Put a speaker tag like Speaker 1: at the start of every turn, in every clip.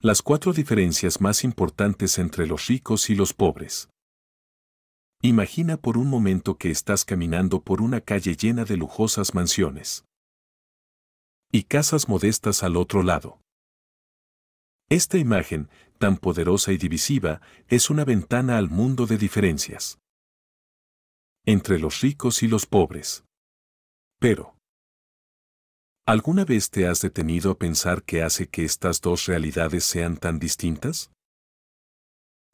Speaker 1: Las cuatro diferencias más importantes entre los ricos y los pobres. Imagina por un momento que estás caminando por una calle llena de lujosas mansiones y casas modestas al otro lado. Esta imagen, tan poderosa y divisiva, es una ventana al mundo de diferencias entre los ricos y los pobres. Pero, ¿Alguna vez te has detenido a pensar qué hace que estas dos realidades sean tan distintas?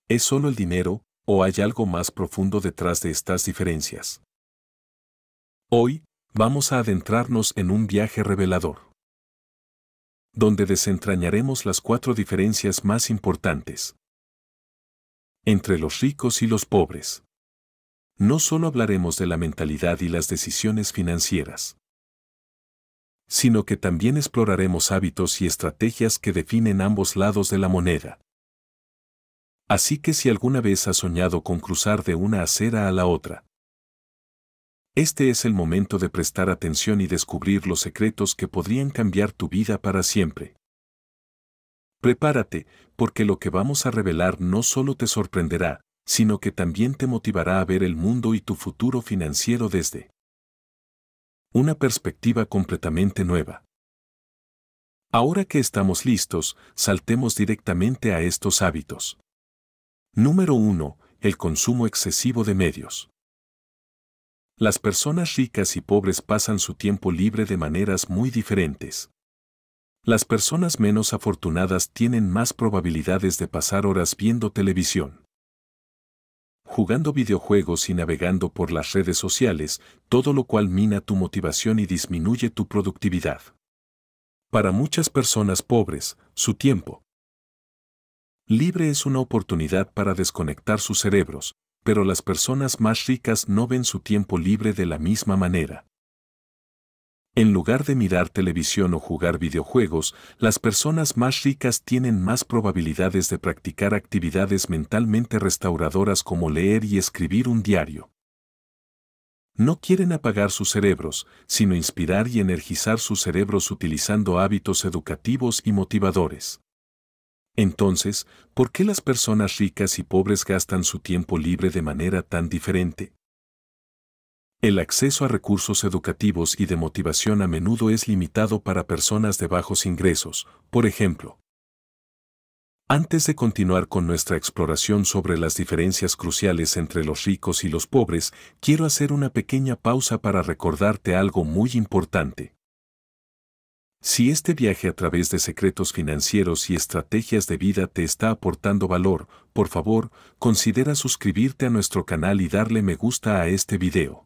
Speaker 1: ¿Es solo el dinero o hay algo más profundo detrás de estas diferencias? Hoy, vamos a adentrarnos en un viaje revelador, donde desentrañaremos las cuatro diferencias más importantes entre los ricos y los pobres. No solo hablaremos de la mentalidad y las decisiones financieras, sino que también exploraremos hábitos y estrategias que definen ambos lados de la moneda. Así que si alguna vez has soñado con cruzar de una acera a la otra, este es el momento de prestar atención y descubrir los secretos que podrían cambiar tu vida para siempre. Prepárate, porque lo que vamos a revelar no solo te sorprenderá, sino que también te motivará a ver el mundo y tu futuro financiero desde una perspectiva completamente nueva. Ahora que estamos listos, saltemos directamente a estos hábitos. Número 1. El consumo excesivo de medios. Las personas ricas y pobres pasan su tiempo libre de maneras muy diferentes. Las personas menos afortunadas tienen más probabilidades de pasar horas viendo televisión jugando videojuegos y navegando por las redes sociales, todo lo cual mina tu motivación y disminuye tu productividad. Para muchas personas pobres, su tiempo libre es una oportunidad para desconectar sus cerebros, pero las personas más ricas no ven su tiempo libre de la misma manera. En lugar de mirar televisión o jugar videojuegos, las personas más ricas tienen más probabilidades de practicar actividades mentalmente restauradoras como leer y escribir un diario. No quieren apagar sus cerebros, sino inspirar y energizar sus cerebros utilizando hábitos educativos y motivadores. Entonces, ¿por qué las personas ricas y pobres gastan su tiempo libre de manera tan diferente? El acceso a recursos educativos y de motivación a menudo es limitado para personas de bajos ingresos, por ejemplo. Antes de continuar con nuestra exploración sobre las diferencias cruciales entre los ricos y los pobres, quiero hacer una pequeña pausa para recordarte algo muy importante. Si este viaje a través de secretos financieros y estrategias de vida te está aportando valor, por favor, considera suscribirte a nuestro canal y darle me gusta a este video.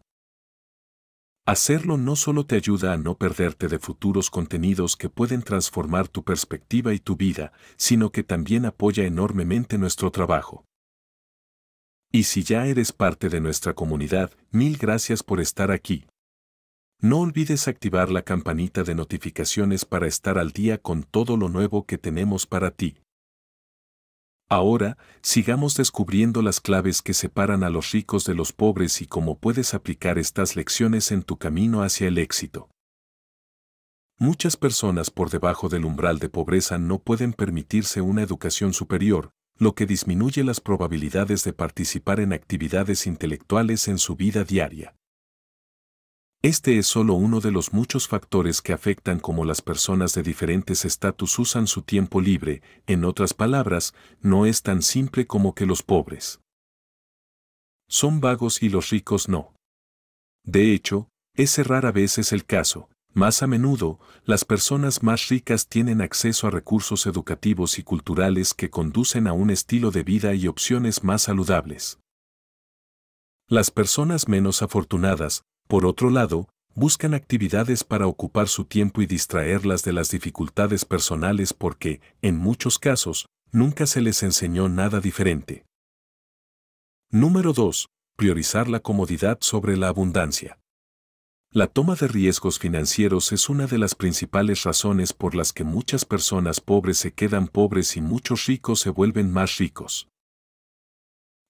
Speaker 1: Hacerlo no solo te ayuda a no perderte de futuros contenidos que pueden transformar tu perspectiva y tu vida, sino que también apoya enormemente nuestro trabajo. Y si ya eres parte de nuestra comunidad, mil gracias por estar aquí. No olvides activar la campanita de notificaciones para estar al día con todo lo nuevo que tenemos para ti. Ahora, sigamos descubriendo las claves que separan a los ricos de los pobres y cómo puedes aplicar estas lecciones en tu camino hacia el éxito. Muchas personas por debajo del umbral de pobreza no pueden permitirse una educación superior, lo que disminuye las probabilidades de participar en actividades intelectuales en su vida diaria. Este es solo uno de los muchos factores que afectan cómo las personas de diferentes estatus usan su tiempo libre, en otras palabras, no es tan simple como que los pobres son vagos y los ricos no. De hecho, ese rara vez es el caso, más a menudo, las personas más ricas tienen acceso a recursos educativos y culturales que conducen a un estilo de vida y opciones más saludables. Las personas menos afortunadas, por otro lado, buscan actividades para ocupar su tiempo y distraerlas de las dificultades personales porque, en muchos casos, nunca se les enseñó nada diferente. Número 2. Priorizar la comodidad sobre la abundancia. La toma de riesgos financieros es una de las principales razones por las que muchas personas pobres se quedan pobres y muchos ricos se vuelven más ricos.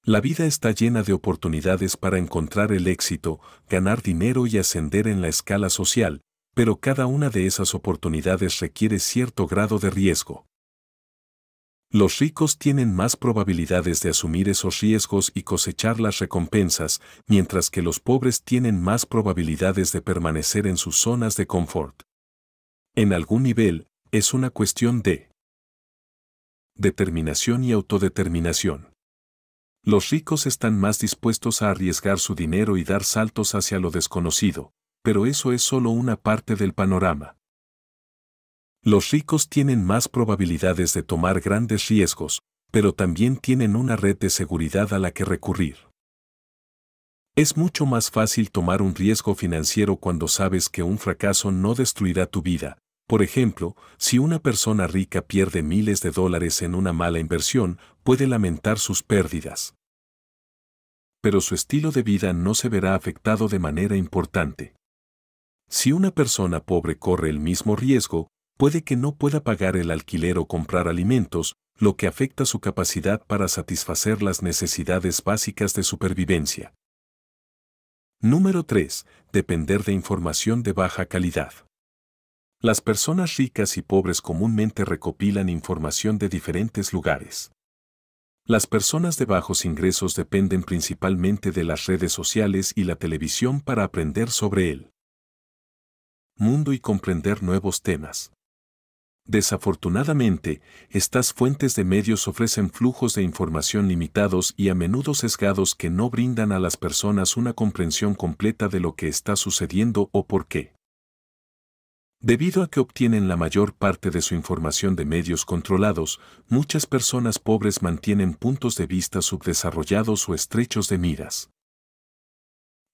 Speaker 1: La vida está llena de oportunidades para encontrar el éxito, ganar dinero y ascender en la escala social, pero cada una de esas oportunidades requiere cierto grado de riesgo. Los ricos tienen más probabilidades de asumir esos riesgos y cosechar las recompensas, mientras que los pobres tienen más probabilidades de permanecer en sus zonas de confort. En algún nivel, es una cuestión de determinación y autodeterminación. Los ricos están más dispuestos a arriesgar su dinero y dar saltos hacia lo desconocido, pero eso es solo una parte del panorama. Los ricos tienen más probabilidades de tomar grandes riesgos, pero también tienen una red de seguridad a la que recurrir. Es mucho más fácil tomar un riesgo financiero cuando sabes que un fracaso no destruirá tu vida, por ejemplo, si una persona rica pierde miles de dólares en una mala inversión, puede lamentar sus pérdidas. Pero su estilo de vida no se verá afectado de manera importante. Si una persona pobre corre el mismo riesgo, puede que no pueda pagar el alquiler o comprar alimentos, lo que afecta su capacidad para satisfacer las necesidades básicas de supervivencia. Número 3. Depender de información de baja calidad. Las personas ricas y pobres comúnmente recopilan información de diferentes lugares. Las personas de bajos ingresos dependen principalmente de las redes sociales y la televisión para aprender sobre el Mundo y comprender nuevos temas. Desafortunadamente, estas fuentes de medios ofrecen flujos de información limitados y a menudo sesgados que no brindan a las personas una comprensión completa de lo que está sucediendo o por qué. Debido a que obtienen la mayor parte de su información de medios controlados, muchas personas pobres mantienen puntos de vista subdesarrollados o estrechos de miras.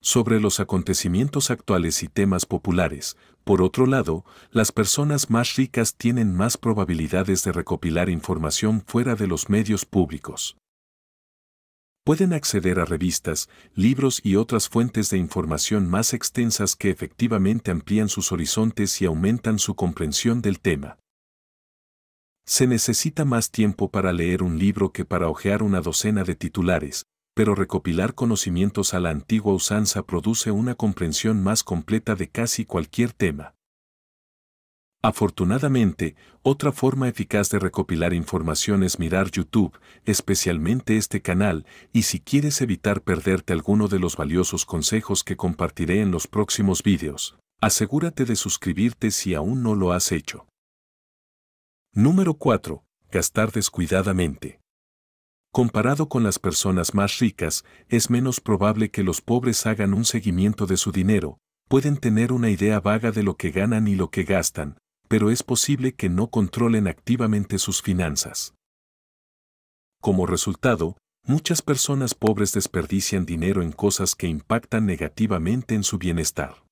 Speaker 1: Sobre los acontecimientos actuales y temas populares, por otro lado, las personas más ricas tienen más probabilidades de recopilar información fuera de los medios públicos pueden acceder a revistas, libros y otras fuentes de información más extensas que efectivamente amplían sus horizontes y aumentan su comprensión del tema. Se necesita más tiempo para leer un libro que para hojear una docena de titulares, pero recopilar conocimientos a la antigua usanza produce una comprensión más completa de casi cualquier tema. Afortunadamente, otra forma eficaz de recopilar información es mirar YouTube, especialmente este canal, y si quieres evitar perderte alguno de los valiosos consejos que compartiré en los próximos vídeos, asegúrate de suscribirte si aún no lo has hecho. Número 4. Gastar descuidadamente. Comparado con las personas más ricas, es menos probable que los pobres hagan un seguimiento de su dinero, pueden tener una idea vaga de lo que ganan y lo que gastan, pero es posible que no controlen activamente sus finanzas. Como resultado, muchas personas pobres desperdician dinero en cosas que impactan negativamente en su bienestar.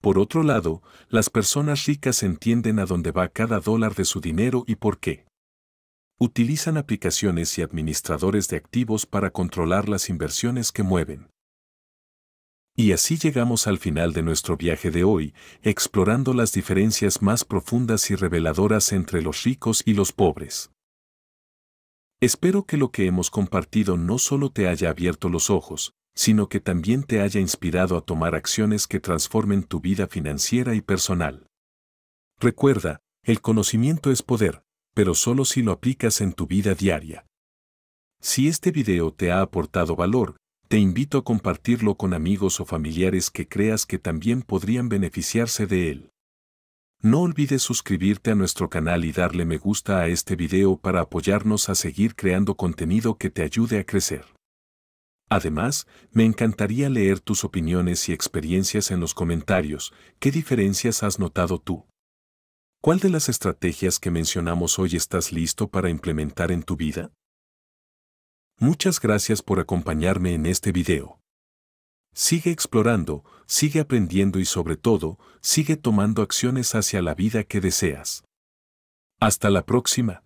Speaker 1: Por otro lado, las personas ricas entienden a dónde va cada dólar de su dinero y por qué. Utilizan aplicaciones y administradores de activos para controlar las inversiones que mueven. Y así llegamos al final de nuestro viaje de hoy, explorando las diferencias más profundas y reveladoras entre los ricos y los pobres. Espero que lo que hemos compartido no solo te haya abierto los ojos, sino que también te haya inspirado a tomar acciones que transformen tu vida financiera y personal. Recuerda, el conocimiento es poder, pero solo si lo aplicas en tu vida diaria. Si este video te ha aportado valor, te invito a compartirlo con amigos o familiares que creas que también podrían beneficiarse de él. No olvides suscribirte a nuestro canal y darle me gusta a este video para apoyarnos a seguir creando contenido que te ayude a crecer. Además, me encantaría leer tus opiniones y experiencias en los comentarios. ¿Qué diferencias has notado tú? ¿Cuál de las estrategias que mencionamos hoy estás listo para implementar en tu vida? Muchas gracias por acompañarme en este video. Sigue explorando, sigue aprendiendo y sobre todo, sigue tomando acciones hacia la vida que deseas. Hasta la próxima.